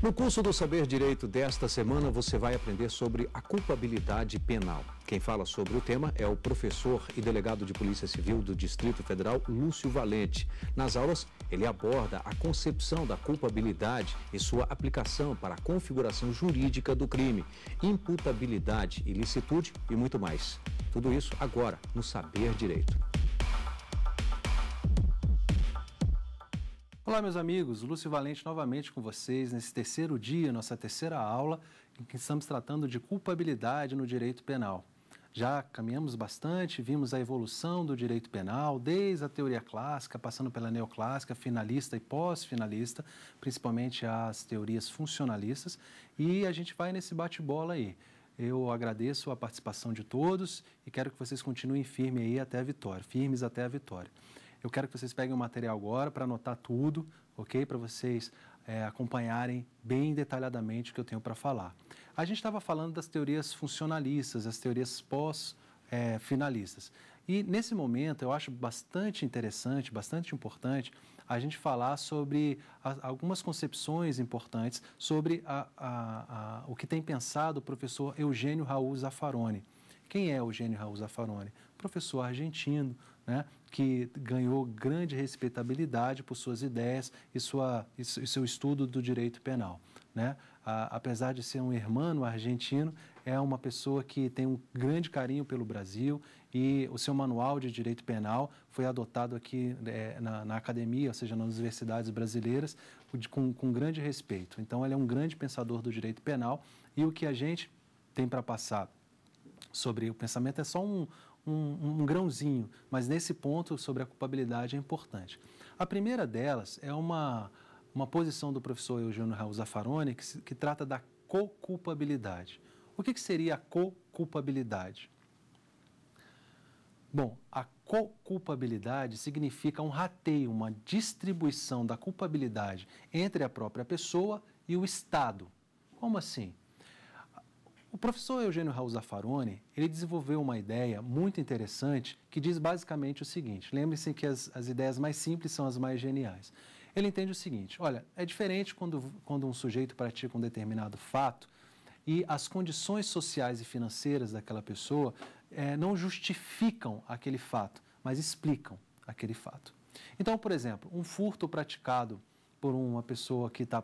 No curso do Saber Direito desta semana, você vai aprender sobre a culpabilidade penal. Quem fala sobre o tema é o professor e delegado de Polícia Civil do Distrito Federal, Lúcio Valente. Nas aulas, ele aborda a concepção da culpabilidade e sua aplicação para a configuração jurídica do crime, imputabilidade, ilicitude e muito mais. Tudo isso agora no Saber Direito. Olá, meus amigos, Lúcio Valente novamente com vocês nesse terceiro dia, nossa terceira aula, em que estamos tratando de culpabilidade no direito penal. Já caminhamos bastante, vimos a evolução do direito penal, desde a teoria clássica, passando pela neoclássica, finalista e pós-finalista, principalmente as teorias funcionalistas, e a gente vai nesse bate-bola aí. Eu agradeço a participação de todos e quero que vocês continuem firmes aí até a vitória, firmes até a vitória. Eu quero que vocês peguem o material agora para anotar tudo, ok? Para vocês é, acompanharem bem detalhadamente o que eu tenho para falar. A gente estava falando das teorias funcionalistas, as teorias pós-finalistas. É, e nesse momento eu acho bastante interessante, bastante importante a gente falar sobre a, algumas concepções importantes sobre a, a, o que tem pensado o professor Eugênio Raul Zaffaroni. Quem é Eugênio Raul Zaffaroni? Professor argentino, né, que ganhou grande respeitabilidade por suas ideias e, sua, e seu estudo do direito penal. Né? A, apesar de ser um irmão argentino, é uma pessoa que tem um grande carinho pelo Brasil e o seu manual de direito penal foi adotado aqui é, na, na, academia, ou seja, nas universidades brasileiras, com, com grande respeito. Então, ele é um grande pensador do direito penal e o que a gente tem para passar sobre o pensamento é só um, um, um grãozinho, mas nesse ponto sobre a culpabilidade é importante. A primeira delas é uma, uma posição do professor Eugênio Raul Zaffaroni que, que trata da co-culpabilidade. O que, que seria a co-culpabilidade? Bom, a co-culpabilidade significa um rateio, uma distribuição da culpabilidade entre a própria pessoa e o Estado. Como assim? O professor Eugênio Raul Zaffaroni, ele desenvolveu uma ideia muito interessante que diz basicamente o seguinte, lembre-se que as, as ideias mais simples são as mais geniais. Ele entende o seguinte, olha, é diferente quando, quando um sujeito pratica um determinado fato e as condições sociais e financeiras daquela pessoa é, não justificam aquele fato, mas explicam aquele fato. Então, por exemplo, um furto praticado por uma pessoa que está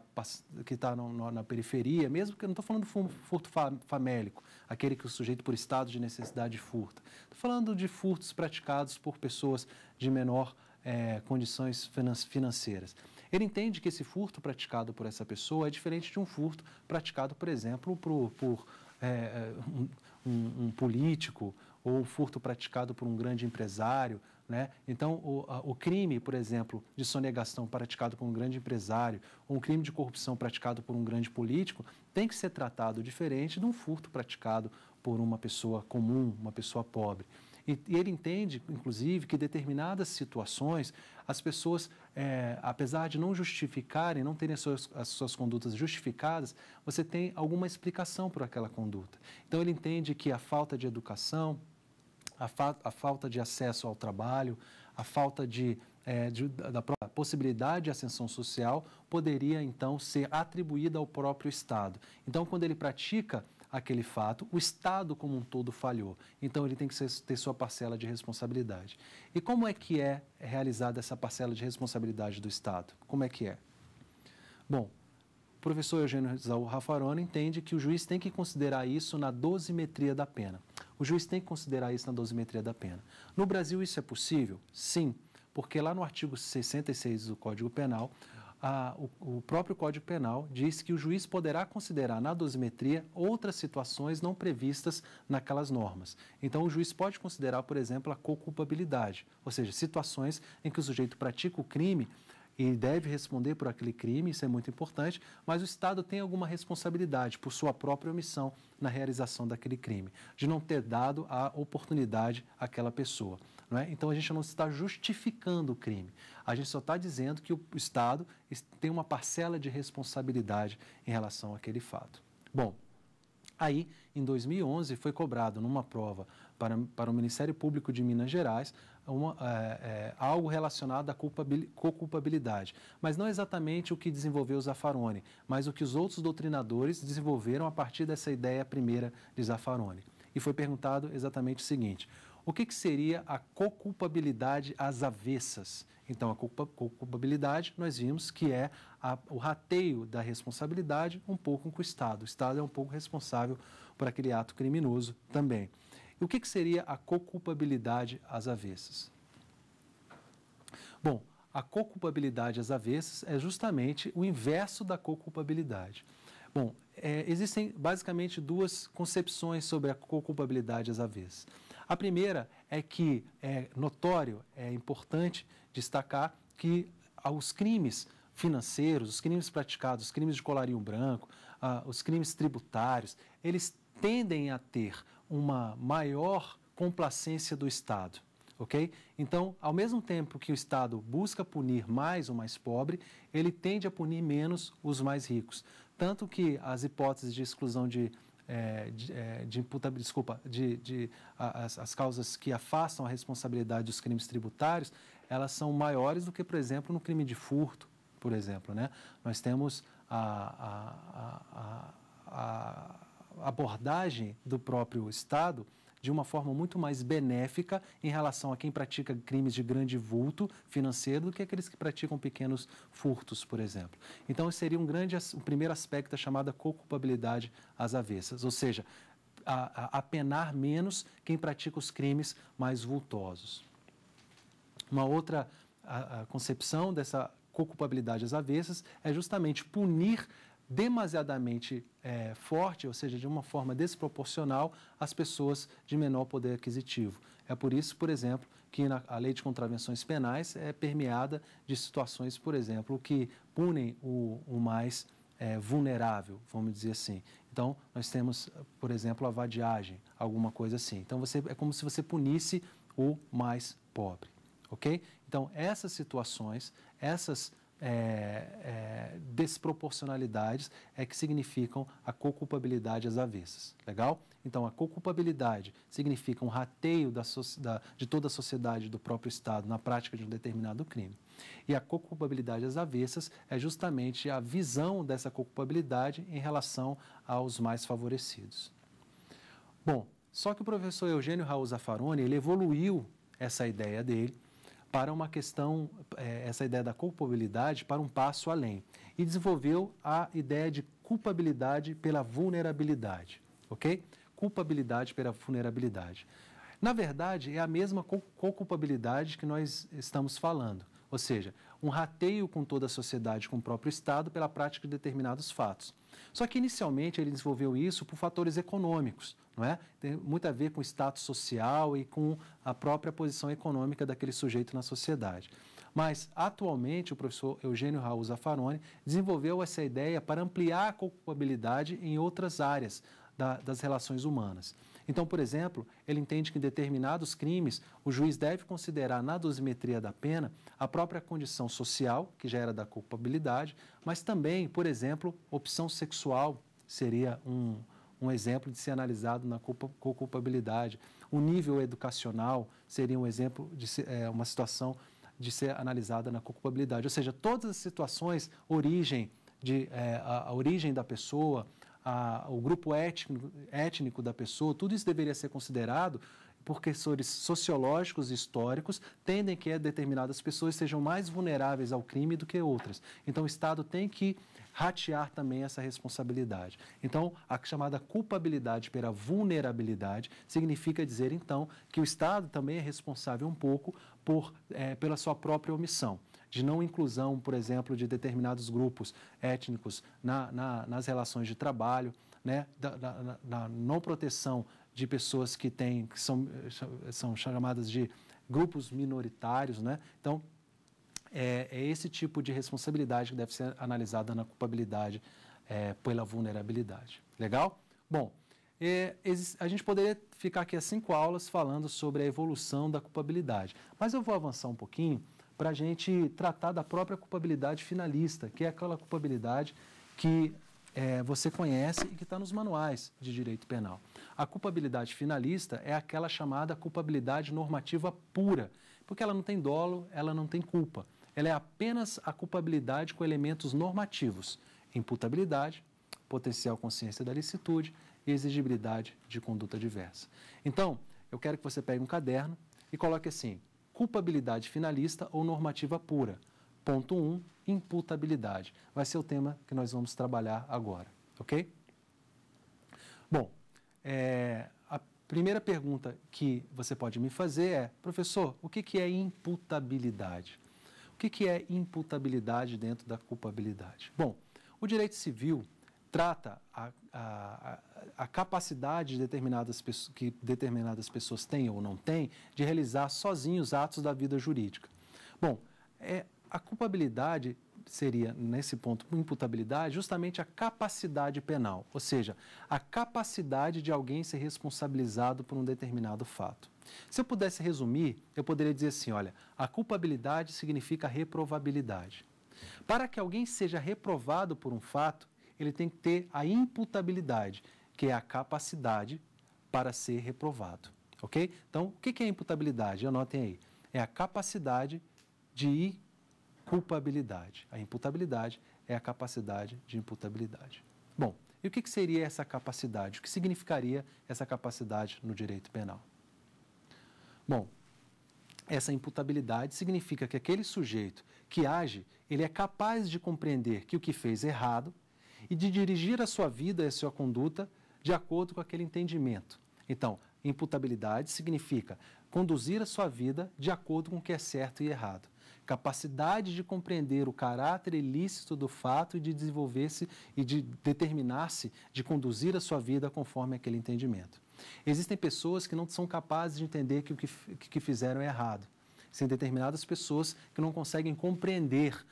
que tá na periferia, mesmo que eu não estou falando de furto famélico, aquele que o sujeito por estado de necessidade furta. Estou falando de furtos praticados por pessoas de menor é, condições financeiras. Ele entende que esse furto praticado por essa pessoa é diferente de um furto praticado, por exemplo, por, por eh, é, eh, um, um, um político ou um furto praticado por um grande empresário né? Então, o, a, o, crime, por exemplo, de sonegação praticado por um grande empresário, ou um crime de corrupção praticado por um grande político, tem que ser tratado diferente de um furto praticado por uma pessoa comum, uma pessoa pobre. E, e ele entende, inclusive, que determinadas situações, as pessoas, é, apesar de não justificarem, não terem as suas, as suas condutas justificadas, você tem alguma explicação por aquela conduta. Então, ele entende que a falta de educação, a, fa a falta de acesso ao trabalho, a falta de, é, de da possibilidade de ascensão social, poderia então ser atribuída ao próprio Estado. Então, quando ele pratica aquele fato, o Estado como um todo falhou. Então, ele tem que ter sua parcela de responsabilidade. E como é que é realizada essa parcela de responsabilidade do Estado? Como é que é? Bom, professor Eugênio Zaú Raffaroni entende que o juiz tem que considerar isso na dosimetria da pena. O juiz tem que considerar isso na dosimetria da pena. No Brasil isso é possível? Sim, porque lá no artigo 66 do Código Penal, a, o, o, próprio Código Penal diz que o juiz poderá considerar na dosimetria outras situações não previstas naquelas normas. Então, o juiz pode considerar, por exemplo, a coculpabilidade, ou seja, situações em que o sujeito pratica o crime e deve responder por aquele crime, isso é muito importante, mas o Estado tem alguma responsabilidade por sua própria omissão na realização daquele crime, de não ter dado a oportunidade àquela pessoa. Não é? Então a gente não está justificando o crime, a gente só está dizendo que o Estado tem uma parcela de responsabilidade em relação àquele fato. Bom, aí em 2011 foi cobrado numa prova para, para o Ministério Público de Minas Gerais uma, é, é, algo relacionado à co-culpabilidade, mas não exatamente o que desenvolveu Zaffaroni, mas o que os outros doutrinadores desenvolveram a partir dessa ideia primeira de Zaffaroni. E foi perguntado exatamente o seguinte: o que, que seria a co-culpabilidade às avessas? Então, a co culpabilidade, nós vimos que é a, o rateio da responsabilidade um pouco com o Estado. O Estado é um pouco responsável por aquele ato criminoso também. E o que, que seria a coculpabilidade às avessas? Bom, a coculpabilidade às avessas é justamente o inverso da coculpabilidade. Bom, é, existem basicamente duas concepções sobre a coculpabilidade às avessas. A primeira é que é notório, é importante destacar que os crimes financeiros, os crimes praticados, os crimes de colarinho branco, ah, os crimes tributários, eles tendem a ter uma maior complacência do Estado. ok? Então, ao mesmo tempo que o Estado busca punir mais o mais pobre, ele tende a punir menos os mais ricos. Tanto que as hipóteses de exclusão de, é, de, é, de desculpa, de, de as, as, causas que afastam a responsabilidade dos crimes tributários, elas são maiores do que, por exemplo, no crime de furto, por exemplo. Né? Nós temos a, a, a abordagem do próprio Estado de uma forma muito mais benéfica em relação a quem pratica crimes de grande vulto financeiro do que aqueles que praticam pequenos furtos, por exemplo. Então, seria um grande, o um primeiro aspecto é chamada co-culpabilidade às avessas, ou seja, apenar a, a menos quem pratica os crimes mais vultosos. Uma outra a, a concepção dessa co-culpabilidade às avessas é justamente punir demasiadamente é, forte, ou seja, de uma forma desproporcional, às pessoas de menor poder aquisitivo. É por isso, por exemplo, que na, a lei de contravenções penais é permeada de situações, por exemplo, que punem o, o mais é, vulnerável, vamos dizer assim. Então, nós temos, por exemplo, a vadiagem, alguma coisa assim. Então, você, é como se você punisse o mais pobre, ok? Então, essas situações, essas é, é, desproporcionalidades é que significam a co-culpabilidade às avessas. Legal? Então, a co-culpabilidade significa um rateio da, da, de toda a sociedade do próprio Estado na prática de um determinado crime. E a co-culpabilidade às avessas é justamente a visão dessa co-culpabilidade em relação aos mais favorecidos. Bom, só que o professor Eugênio Raul Zaffaroni ele evoluiu essa ideia dele para uma questão, é, essa ideia da culpabilidade, para um passo além. E desenvolveu a ideia de culpabilidade pela vulnerabilidade, ok? Culpabilidade pela vulnerabilidade. Na verdade, é a mesma co-culpabilidade que nós estamos falando, ou seja, um rateio com toda a sociedade, com o próprio Estado, pela prática de determinados fatos. Só que inicialmente ele desenvolveu isso por fatores econômicos, não é? Tem muito a ver com status social e com a própria posição econômica daquele sujeito na sociedade. Mas, atualmente, o professor Eugênio Raul Zaffaroni desenvolveu essa ideia para ampliar a culpabilidade em outras áreas da, das relações humanas. Então, por exemplo, ele entende que em determinados crimes o juiz deve considerar na dosimetria da pena a própria condição social, que já era da culpabilidade, mas também, por exemplo, opção sexual seria um, um exemplo de ser analisado na culpa, culpabilidade. O nível educacional seria um exemplo de é, uma situação de ser analisada na culpabilidade. Ou seja, todas as situações, origem de, é, a, a origem da pessoa, a, o grupo étnico, étnico da pessoa, tudo isso deveria ser considerado por questões sociológicos e históricos, tendem que determinadas pessoas sejam mais vulneráveis ao crime do que outras. Então, o Estado tem que ratear também essa responsabilidade. Então, a chamada culpabilidade pela vulnerabilidade significa dizer, então, que o Estado também é responsável um pouco por, é, pela sua própria omissão de não inclusão, por exemplo, de determinados grupos étnicos na, na, nas relações de trabalho, né, da, da, da, não proteção de pessoas que têm, que são, são chamadas de grupos minoritários, né? Então, é, é esse tipo de responsabilidade que deve ser analisada na culpabilidade é, pela vulnerabilidade. Legal? Bom, é, a gente poderia ficar aqui as cinco aulas falando sobre a evolução da culpabilidade, mas eu vou avançar um pouquinho para a gente tratar da própria culpabilidade finalista, que é aquela culpabilidade que é, você conhece e que está nos manuais de direito penal. A culpabilidade finalista é aquela chamada culpabilidade normativa pura, porque ela não tem dolo, ela não tem culpa. Ela é apenas a culpabilidade com elementos normativos: imputabilidade, potencial consciência da licitude e exigibilidade de conduta diversa. Então, eu quero que você pegue um caderno e coloque assim: culpabilidade finalista ou normativa pura. Ponto 1, um, imputabilidade. Vai ser o tema que nós vamos trabalhar agora, ok? Bom, é, a primeira pergunta que você pode me fazer é, professor, o que, que é imputabilidade? O que, que é imputabilidade dentro da culpabilidade? Bom, o direito civil trata a, a, a capacidade de determinadas, que determinadas pessoas têm ou não têm de realizar sozinhos atos da vida jurídica. Bom, é, a culpabilidade seria, nesse ponto, imputabilidade, justamente a capacidade penal, ou seja, a capacidade de alguém ser responsabilizado por um determinado fato. Se eu pudesse resumir, eu poderia dizer assim: olha, a culpabilidade significa reprovabilidade. Para que alguém seja reprovado por um fato, ele tem que ter a imputabilidade, que é a capacidade para ser reprovado. Ok? Então, o que é imputabilidade? Anotem aí. É a capacidade de culpabilidade. A imputabilidade é a capacidade de imputabilidade. Bom, e o que seria essa capacidade? O que significaria essa capacidade no direito penal? Bom, essa imputabilidade significa que aquele sujeito que age, ele é capaz de compreender que o que fez errado e de dirigir a sua vida e a sua conduta de acordo com aquele entendimento. Então, imputabilidade significa conduzir a sua vida de acordo com o que é certo e errado. Capacidade de compreender o caráter ilícito do fato e de desenvolver-se e de determinar-se de conduzir a sua vida conforme aquele entendimento. Existem pessoas que não são capazes de entender que o que, que fizeram é errado. Existem determinadas pessoas que não conseguem compreender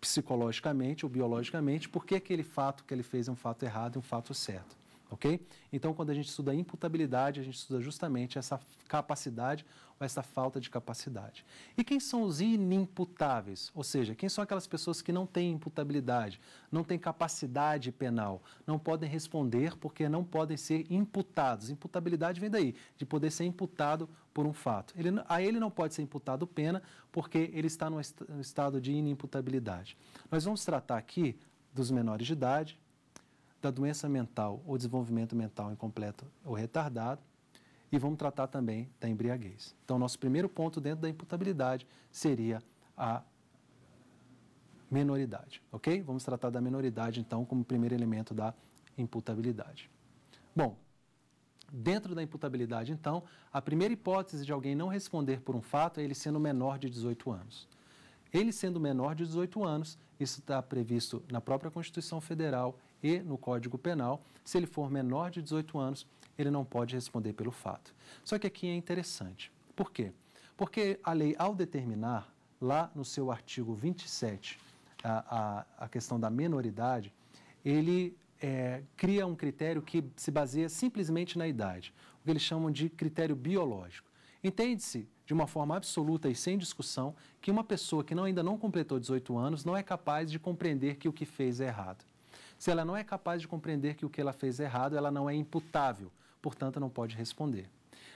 psicologicamente ou biologicamente por que aquele fato que ele fez é um fato errado e um fato certo. Ok? Então, quando a gente estuda imputabilidade, a gente estuda justamente essa capacidade ou essa falta de capacidade. E quem são os inimputáveis? Ou seja, quem são aquelas pessoas que não têm imputabilidade, não têm capacidade penal, não podem responder porque não podem ser imputados? Imputabilidade vem daí, de poder ser imputado por um fato. Ele, a ele não pode ser imputado pena, porque ele está no est estado de inimputabilidade. Nós vamos tratar aqui dos menores de idade, da doença mental ou desenvolvimento mental incompleto ou retardado, e vamos tratar também da embriaguez. Então, nosso primeiro ponto dentro da imputabilidade seria a menoridade, ok? Vamos tratar da menoridade, então, como primeiro elemento da imputabilidade. Bom, Dentro da imputabilidade, então, a primeira hipótese de alguém não responder por um fato é ele sendo menor de 18 anos. Ele sendo menor de 18 anos, isso está previsto na própria Constituição Federal e no Código Penal. Se ele for menor de 18 anos, ele não pode responder pelo fato. Só que aqui é interessante. Por quê? Porque a lei, ao determinar, lá no seu artigo 27, a, a, a questão da menoridade, ele é, cria um critério que se baseia simplesmente na idade, o que eles chamam de critério biológico. Entende-se, de uma forma absoluta e sem discussão, que uma pessoa que não, ainda não completou 18 anos não é capaz de compreender que o que fez é errado. Se ela não é capaz de compreender que o que ela fez é errado, ela não é imputável, portanto, não pode responder.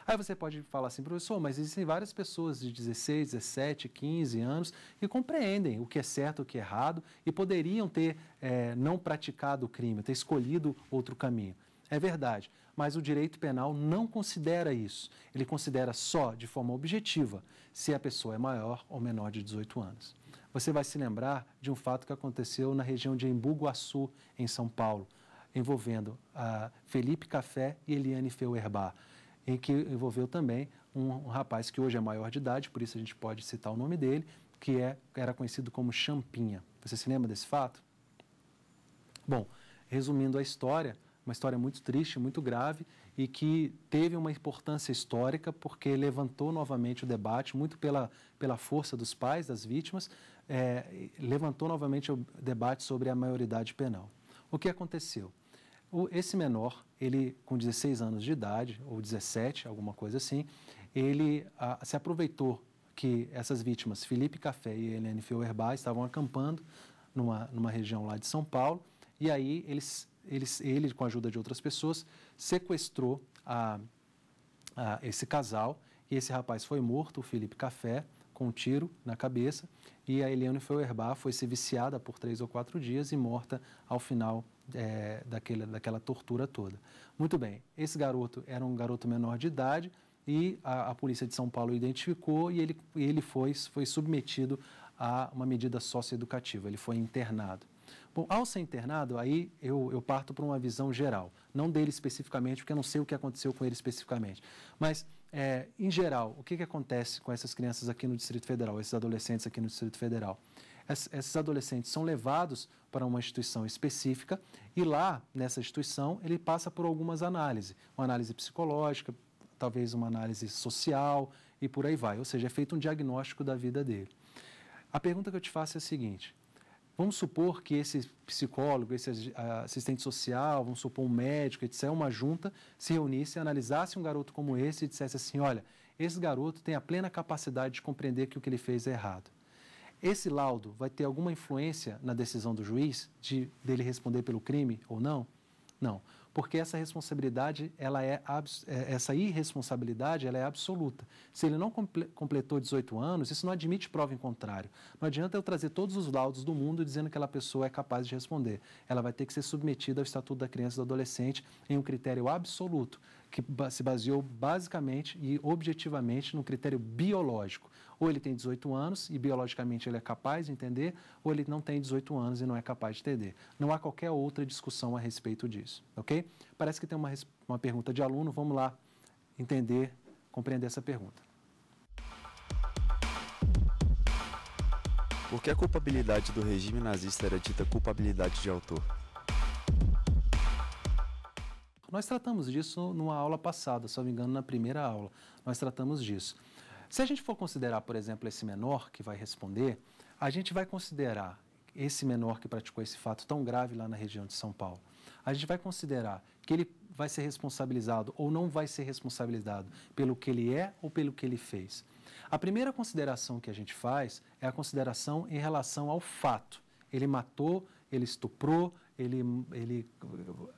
Aí você pode falar assim, professor, mas existem várias pessoas de 16, 17, 15 anos que compreendem o que é certo, o que é errado e poderiam ter é, não praticado o crime, ter escolhido outro caminho. É verdade, mas o direito penal não considera isso. Ele considera só, de forma objetiva, se a pessoa é maior ou menor de 18 anos. Você vai se lembrar de um fato que aconteceu na região de Embu Guaçu, em São Paulo, envolvendo Felipe Café e Eliane Feuerbach e que envolveu também um, um rapaz que hoje é maior de idade, por isso a gente pode citar o nome dele, que é, era conhecido como Champinha. Você se lembra desse fato? Bom, resumindo a história, uma história muito triste, muito grave e que teve uma importância histórica porque levantou novamente o debate, muito pela, pela força dos pais das vítimas, é, levantou novamente o debate sobre a maioridade penal. O que aconteceu? O, esse menor, ele, com 16 anos de idade, ou 17, alguma coisa assim, ele a, ah, se aproveitou que essas vítimas, Felipe Café e Helene Feuerbach, estavam acampando numa, numa região lá de São Paulo, e aí eles, eles, ele, com a ajuda de outras pessoas, sequestrou a, a esse casal, e esse rapaz foi morto, o Felipe Café, com um tiro na cabeça, e a Eliane Feuerbach foi se viciada por três ou quatro dias e morta ao final é, daquela tortura toda. Muito bem, esse garoto era um garoto menor de idade e a, a polícia de São Paulo identificou e ele, ele foi, foi submetido a uma medida socioeducativa, ele foi internado. Bom, ao ser internado, aí eu, eu parto para uma visão geral, não dele especificamente, porque eu não sei o que aconteceu com ele especificamente. Mas, é, em geral, o que, que acontece com essas crianças aqui no Distrito Federal, esses adolescentes aqui no Distrito Federal? esses adolescentes são levados para uma instituição específica e lá, nessa instituição, ele passa por algumas análises, uma análise psicológica, talvez uma análise social e por aí vai. Ou seja, é feito um diagnóstico da vida dele. A pergunta que eu te faço é a seguinte: vamos supor que esse psicólogo, esse assistente social, vamos supor um médico, etc., uma junta, se reunisse, analisasse um garoto como esse e dissesse assim: olha, esse garoto tem a plena capacidade de compreender que o que ele fez é errado. Esse laudo vai ter alguma influência na decisão do juiz de dele responder pelo crime ou não? Não, porque essa responsabilidade, ela é, é essa irresponsabilidade, ela é absoluta. Se ele não completou 18 anos, isso não admite prova em contrário. Não adianta eu trazer todos os laudos do mundo dizendo que aquela pessoa é capaz de responder. Ela vai ter que ser submetida ao estatuto da criança e do adolescente em um critério absoluto que se baseou basicamente e objetivamente no critério biológico. Ou ele tem 18 anos e biologicamente ele é capaz de entender, ou ele não tem 18 anos e não é capaz de entender. Não há qualquer outra discussão a respeito disso, ok? Parece que tem uma, uma pergunta de aluno, vamos lá entender, compreender essa pergunta. Por que a culpabilidade do regime nazista era dita culpabilidade de autor? Nós tratamos disso numa aula passada, se não me engano, na primeira aula. Nós tratamos disso. Se a gente for considerar, por exemplo, esse menor que vai responder, a gente vai considerar esse menor que praticou esse fato tão grave lá na região de São Paulo. A gente vai considerar que ele vai ser responsabilizado ou não vai ser responsabilizado pelo que ele é ou pelo que ele fez. A primeira consideração que a gente faz é a consideração em relação ao fato. Ele matou, ele estuprou, ele, ele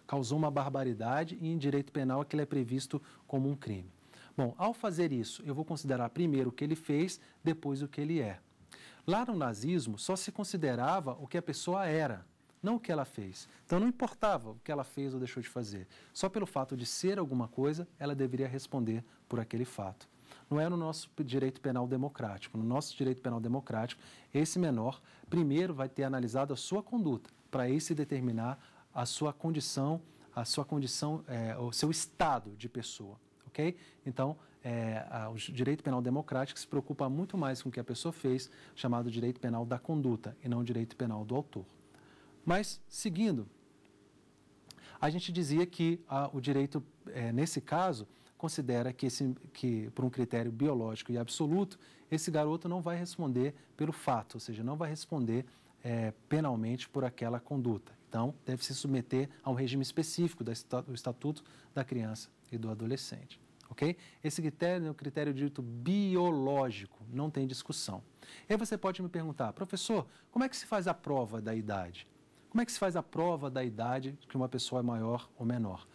causou uma barbaridade e em direito penal aquilo é, é previsto como um crime. Bom, ao fazer isso, eu vou considerar primeiro o que ele fez, depois o que ele é. Lá no nazismo, só se considerava o que a pessoa era, não o que ela fez. Então não importava o que ela fez ou deixou de fazer. Só pelo fato de ser alguma coisa, ela deveria responder por aquele fato. Não é no nosso direito penal democrático. No nosso direito penal democrático, esse menor primeiro vai ter analisado a sua conduta para esse determinar a sua condição, a sua condição, é, o seu estado de pessoa, ok? Então, é, a, o direito penal democrático se preocupa muito mais com o que a pessoa fez, chamado direito penal da conduta e não direito penal do autor. Mas, seguindo, a gente dizia que a, o direito, é, nesse caso, considera que, esse, que, por um critério biológico e absoluto, esse garoto não vai responder pelo fato, ou seja, não vai responder é, penalmente por aquela conduta. Então, deve se submeter a um regime específico do Estatuto da Criança e do Adolescente. Ok? Esse critério é o critério dito biológico, não tem discussão. E aí você pode me perguntar, professor, como é que se faz a prova da idade? Como é que se faz a prova da idade que uma pessoa é maior ou menor?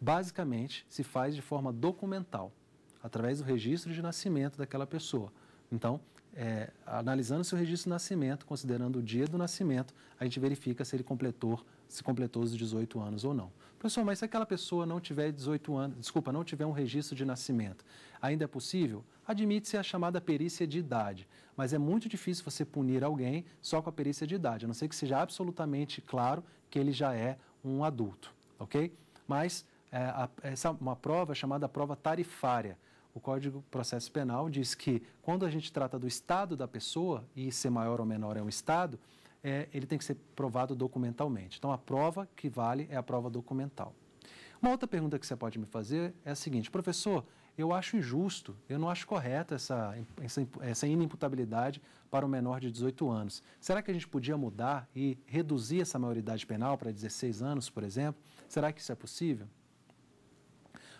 Basicamente, se faz de forma documental, através do registro de nascimento daquela pessoa. Então, é, analisando seu registro de nascimento, considerando o dia do nascimento, a gente verifica se ele completou, se completou os 18 anos ou não. Pessoal, mas se aquela pessoa não tiver 18 anos, desculpa, não tiver um registro de nascimento, ainda é possível? Admite-se a chamada perícia de idade, mas é muito difícil você punir alguém só com a perícia de idade, a não ser que seja absolutamente claro que ele já é um adulto, ok? Mas é, a, essa é uma prova chamada prova tarifária. O Código de Processo Penal diz que quando a gente trata do estado da pessoa, e ser maior ou menor é um estado, é, ele tem que ser provado documentalmente. Então, a prova que vale é a prova documental. Uma outra pergunta que você pode me fazer é a seguinte: professor, eu acho injusto, eu não acho correta essa, essa, essa inimputabilidade para o menor de 18 anos. Será que a gente podia mudar e reduzir essa maioridade penal para 16 anos, por exemplo? Será que isso é possível?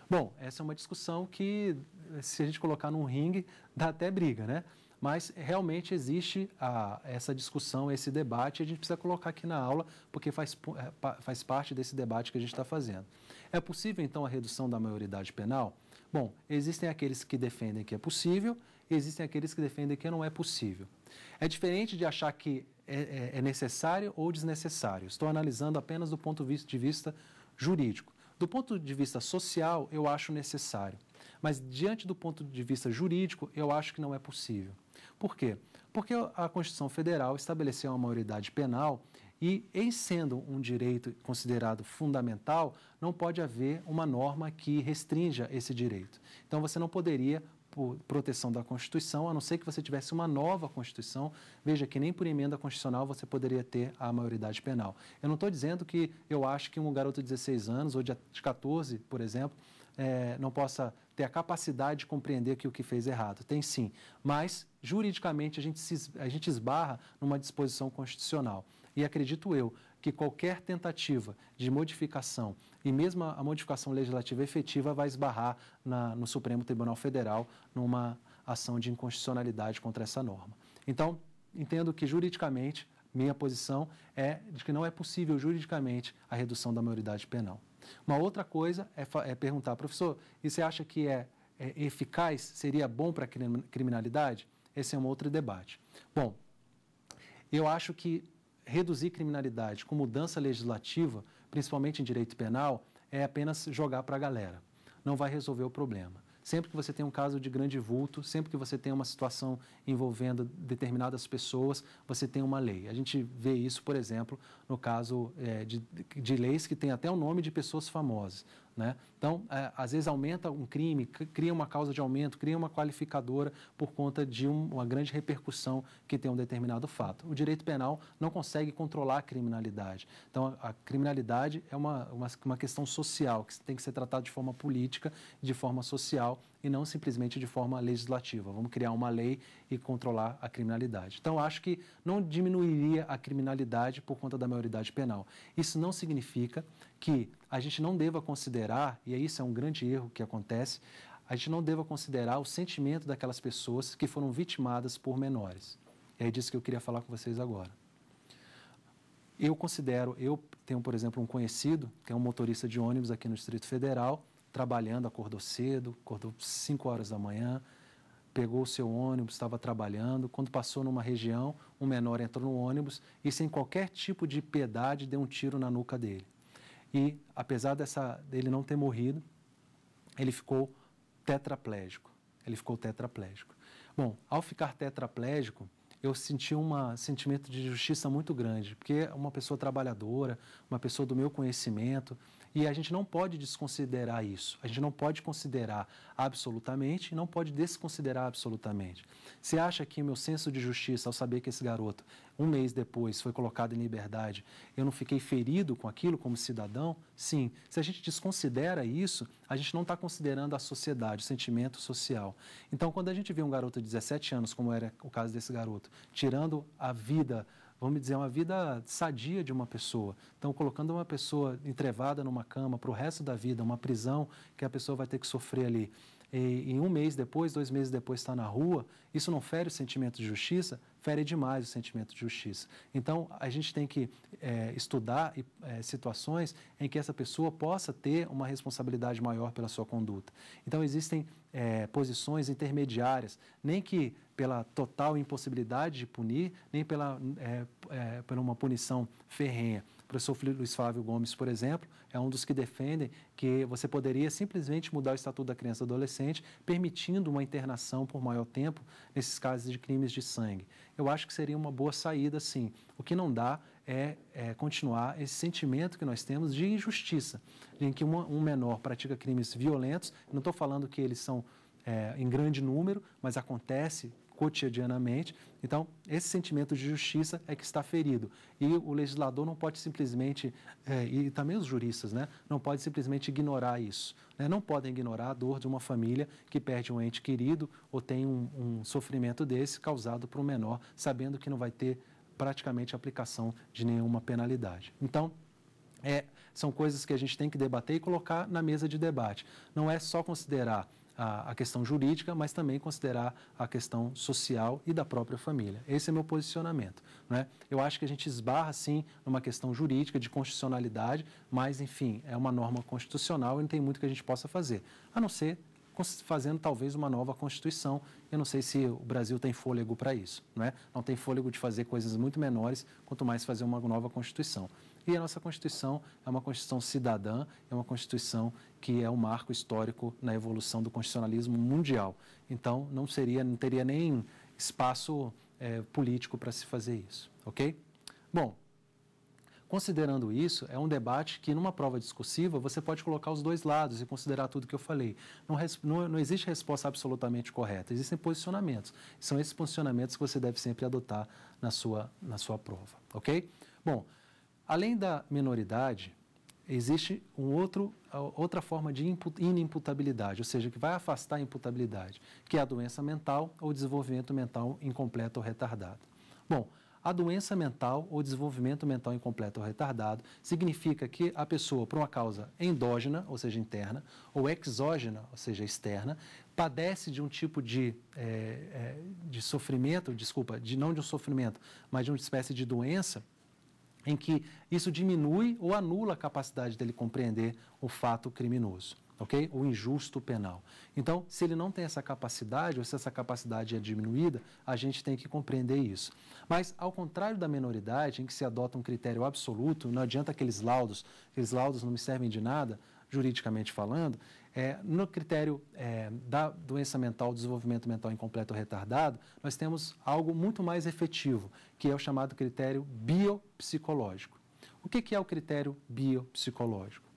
Bom, essa é uma discussão que se a gente colocar num ringue, dá até briga, né? Mas realmente existe a, essa discussão, esse debate, e a gente precisa colocar aqui na aula, porque faz, é, faz parte desse debate que a gente está fazendo. É possível, então, a redução da maioridade penal? Bom, existem aqueles que defendem que é possível, existem aqueles que defendem que não é possível. É diferente de achar que é, é, é necessário ou desnecessário. Estou analisando apenas do ponto de vista jurídico. Do ponto de vista social, eu acho necessário. Mas, diante do ponto de vista jurídico, eu acho que não é possível. Por quê? Porque a Constituição Federal estabeleceu uma maioridade penal e, em sendo um direito considerado fundamental, não pode haver uma norma que restrinja esse direito. Então, você não poderia por proteção da Constituição, a não ser que você tivesse uma nova Constituição. Veja que nem por emenda constitucional você poderia ter a maioridade penal. Eu não estou dizendo que eu acho que um garoto de 16 anos ou de 14, por exemplo, é, não possa ter a capacidade de compreender que o que fez errado. Tem sim, mas juridicamente a gente, se, a gente esbarra numa disposição constitucional. E acredito eu que qualquer tentativa de modificação, e mesmo a modificação legislativa efetiva, vai esbarrar na, no Supremo Tribunal Federal numa ação de inconstitucionalidade contra essa norma. Então, entendo que juridicamente, minha posição é de que não é possível juridicamente a redução da maioridade penal. Uma outra coisa é, é perguntar, professor, e você acha que é, é eficaz? Seria bom para a criminalidade? Esse é um outro debate. Bom, eu acho que reduzir criminalidade com mudança legislativa, principalmente em direito penal, é apenas jogar para a galera. Não vai resolver o problema. Sempre que você tem um caso de grande vulto, sempre que você tem uma situação envolvendo determinadas pessoas, você tem uma lei. A gente vê isso, por exemplo, no caso é, de, de leis que têm até o nome de pessoas famosas. Né? Então, é, às vezes aumenta um crime, cria uma causa de aumento, cria uma qualificadora por conta de um, uma grande repercussão que tem um determinado fato. O direito penal não consegue controlar a criminalidade. Então, a, a criminalidade é uma, uma, uma questão social, que tem que ser tratada de forma política, de forma social e não simplesmente de forma legislativa. Vamos criar uma lei e controlar a criminalidade. Então, acho que não diminuiria a criminalidade por conta da maioridade penal. Isso não significa que a gente não deva considerar, e isso é um grande erro que acontece, a gente não deva considerar o sentimento daquelas pessoas que foram vitimadas por menores. E é disso que eu queria falar com vocês agora. Eu considero, eu tenho, por exemplo, um conhecido, que é um motorista de ônibus aqui no Distrito Federal, trabalhando, acordou cedo, acordou 5 horas da manhã, pegou o seu ônibus, estava trabalhando. Quando passou numa região, um menor entrou no ônibus e, sem qualquer tipo de piedade, deu um tiro na nuca dele e apesar dessa, dele não ter morrido, ele ficou tetraplégico. Ele ficou tetraplégico. Bom, ao ficar tetraplégico, eu senti um sentimento de justiça muito grande, porque uma pessoa trabalhadora, uma pessoa do meu conhecimento, e a gente não pode desconsiderar isso. A gente não pode considerar absolutamente e não pode desconsiderar absolutamente. Você acha que o meu senso de justiça, ao saber que esse garoto, um mês depois, foi colocado em liberdade, eu não fiquei ferido com aquilo como cidadão? Sim. Se a gente desconsidera isso, a gente não está considerando a sociedade, o sentimento social. Então, quando a gente vê um garoto de 17 anos, como era o caso desse garoto, tirando a vida vamos dizer, uma vida sadia de uma pessoa. Então, colocando uma pessoa entrevada numa cama para o resto da vida, uma prisão que a pessoa vai ter que sofrer ali e, e um mês depois, dois meses depois está na rua, isso não fere o sentimento de justiça? Fere demais o sentimento de justiça. Então, a gente tem que é, estudar é, situações em que essa pessoa possa ter uma responsabilidade maior pela sua conduta. Então, existem é, posições intermediárias, nem que pela total impossibilidade de punir, nem pela, é, é, por uma punição ferrenha, professor Luiz Flávio Gomes, por exemplo, é um dos que defendem que você poderia simplesmente mudar o estatuto da criança e adolescente, permitindo uma internação por maior tempo nesses casos de crimes de sangue. Eu acho que seria uma boa saída, sim. O que não dá é, é, continuar esse sentimento que nós temos de injustiça, em que uma, um menor pratica crimes violentos. Não estou falando que eles são é, em grande número, mas acontece cotidianamente. Então, esse sentimento de justiça é que está ferido. E o legislador não pode simplesmente, é, e também os juristas, né, não pode simplesmente ignorar isso. Né? Não podem ignorar a dor de uma família que perde um ente querido ou tem um, um sofrimento desse causado por um menor, sabendo que não vai ter praticamente aplicação de nenhuma penalidade. Então, é, são coisas que a gente tem que debater e colocar na mesa de debate. Não é só considerar a, a, questão jurídica, mas também considerar a questão social e da própria família. Esse é meu posicionamento. Né? Eu acho que a gente esbarra, sim, numa questão jurídica de constitucionalidade, mas, enfim, é uma norma constitucional e não tem muito que a gente possa fazer, a não ser fazendo talvez uma nova Constituição. Eu não sei se o Brasil tem fôlego para isso. Né? Não tem fôlego de fazer coisas muito menores, quanto mais fazer uma nova Constituição. E a nossa Constituição é uma Constituição cidadã, é uma Constituição que é um marco histórico na evolução do constitucionalismo mundial. Então, não seria, não teria nem espaço é, político para se fazer isso, ok? Bom, considerando isso, é um debate que, numa prova discursiva, você pode colocar os dois lados e considerar tudo que eu falei. Não, não, não, existe resposta absolutamente correta, existem posicionamentos. São esses posicionamentos que você deve sempre adotar na sua, na sua prova, ok? Bom, Além da minoridade, existe um outro, outra forma de inimputabilidade, ou seja, que vai afastar a imputabilidade, que é a doença mental ou desenvolvimento mental incompleto ou retardado. Bom, a doença mental ou desenvolvimento mental incompleto ou retardado significa que a pessoa, por uma causa endógena, ou seja, interna, ou exógena, ou seja, externa, padece de um tipo de, é, de sofrimento, desculpa, de não de um sofrimento, mas de uma espécie de doença em que isso diminui ou anula a capacidade dele compreender o fato criminoso, ok? O injusto penal. Então, se ele não tem essa capacidade ou se essa capacidade é diminuída, a gente tem que compreender isso. Mas, ao contrário da menoridade, em que se adota um critério absoluto, não adianta aqueles laudos, aqueles laudos não me servem de nada, juridicamente falando, é, no critério é, da doença mental, desenvolvimento mental incompleto ou retardado, nós temos algo muito mais efetivo, que é o chamado critério biopsicológico. O que, que é o critério biopsicológico?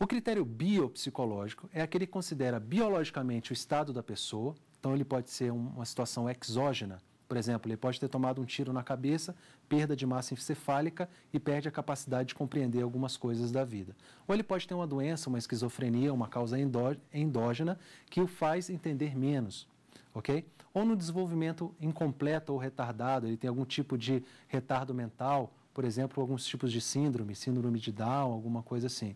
O critério biopsicológico é aquele que considera biologicamente o estado da pessoa, então ele pode ser uma situação exógena, por exemplo, ele pode ter tomado um tiro na cabeça, perda de massa encefálica e perde a capacidade de compreender algumas coisas da vida. Ou ele pode ter uma doença, uma esquizofrenia, uma causa endó endógena que o faz entender menos. Okay? Ou no desenvolvimento incompleto ou retardado, ele tem algum tipo de retardo mental, por exemplo, alguns tipos de síndrome, síndrome de Down, alguma coisa assim.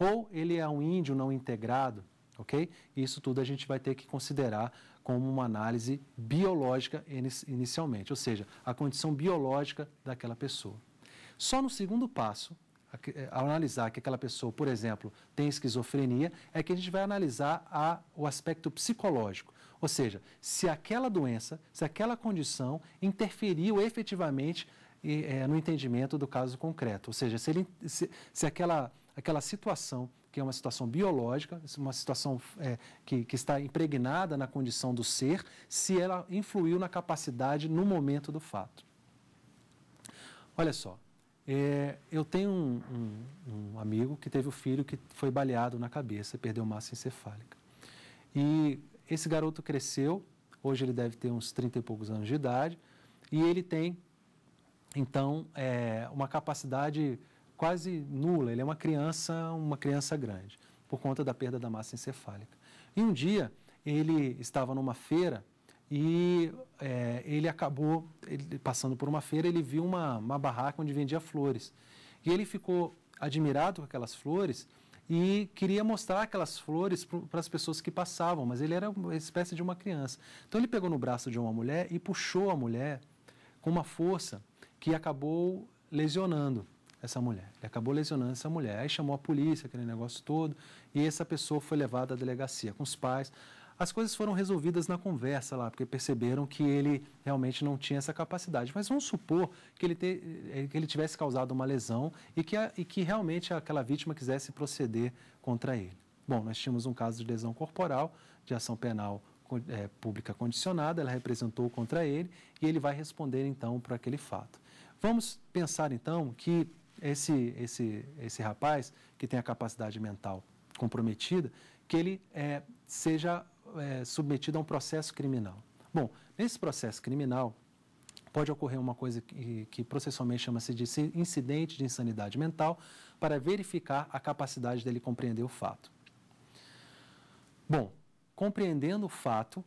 Ou ele é um índio não integrado, ok? Isso tudo a gente vai ter que considerar como uma análise biológica inicialmente, ou seja, a condição biológica daquela pessoa. Só no segundo passo, eh, ao analisar que aquela pessoa, por exemplo, tem esquizofrenia, é que a gente vai analisar a, o aspecto psicológico. Ou seja, se aquela doença, se aquela condição interferiu efetivamente é, no entendimento do caso concreto. Ou seja, se, ele, se, se aquela, aquela situação que é uma situação biológica, uma situação é, que, que está impregnada na condição do ser, se ela influiu na capacidade no momento do fato. Olha só, é, eu tenho um, um, um, amigo que teve o um filho que foi baleado na cabeça, perdeu massa encefálica. E esse garoto cresceu, hoje ele deve ter uns 30 e poucos anos de idade, e ele tem, então, é, uma capacidade quase nula, ele é uma criança, uma criança grande, por conta da perda da massa encefálica. E um dia ele estava numa feira e é, ele acabou ele, passando por uma feira, ele viu uma, uma barraca onde vendia flores. E ele ficou admirado com aquelas flores e queria mostrar aquelas flores para as pessoas que passavam, mas ele era uma espécie de uma criança. Então ele pegou no braço de uma mulher e puxou a mulher com uma força que acabou lesionando essa mulher. Ele acabou lesionando essa mulher. Aí chamou a polícia, aquele negócio todo, e essa pessoa foi levada à delegacia com os pais. As coisas foram resolvidas na conversa lá, porque perceberam que ele realmente não tinha essa capacidade. Mas vamos supor que ele, te, eh, que ele tivesse causado uma lesão e que, a, e que realmente aquela vítima quisesse proceder contra ele. Bom, nós tínhamos um caso de lesão corporal, de ação penal é, pública condicionada, ela representou contra ele e ele vai responder então para aquele fato. Vamos pensar então que esse, esse, esse rapaz que tem a capacidade mental comprometida, que ele é, seja é, submetido a um processo criminal. Bom, nesse processo criminal, pode ocorrer uma coisa que, que processualmente chama-se de incidente de insanidade mental, para verificar a capacidade dele compreender o fato. Bom, compreendendo o fato,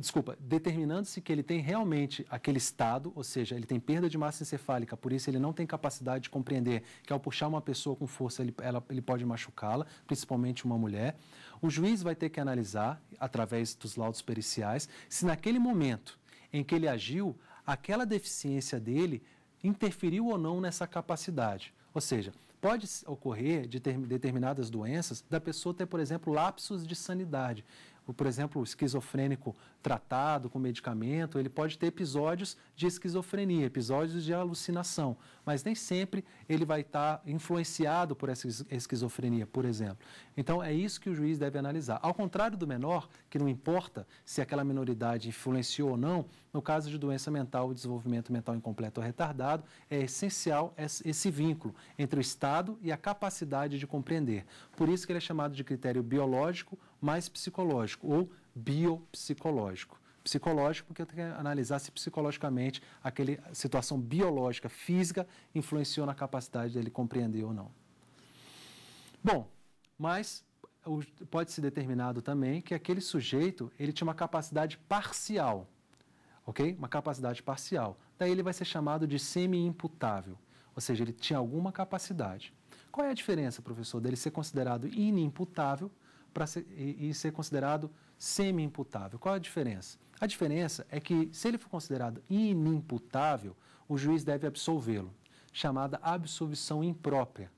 desculpa, determinando-se que ele tem realmente aquele estado, ou seja, ele tem perda de massa encefálica, por isso ele não tem capacidade de compreender que ao puxar uma pessoa com força ele, ela, ele pode machucá-la, principalmente uma mulher. O juiz vai ter que analisar, através dos laudos periciais, se naquele momento em que ele agiu, aquela deficiência dele interferiu ou não nessa capacidade. Ou seja, pode ocorrer de determinadas doenças da pessoa ter, por exemplo, lapsos de sanidade por exemplo, o esquizofrênico tratado com medicamento, ele pode ter episódios de esquizofrenia, episódios de alucinação, mas nem sempre ele vai estar influenciado por essa esquizofrenia, por exemplo. Então, é isso que o juiz deve analisar. Ao contrário do menor, que não importa se aquela minoridade influenciou ou não, no caso de doença mental o desenvolvimento mental incompleto ou retardado, é essencial esse vínculo entre o Estado e a capacidade de compreender. Por isso que ele é chamado de critério biológico mais psicológico ou biopsicológico. Psicológico, porque eu tenho que analisar se psicologicamente aquela situação biológica, física, influenciou na capacidade dele compreender ou não. Bom, mas pode ser determinado também que aquele sujeito ele tinha uma capacidade parcial, ok? Uma capacidade parcial. Daí ele vai ser chamado de semi-imputável, ou seja, ele tinha alguma capacidade. Qual é a diferença, professor, dele ser considerado inimputável para ser, e, e ser considerado semi-imputável. Qual a diferença? A diferença é que, se ele for considerado inimputável, o juiz deve absolvê-lo, chamada absolvição imprópria.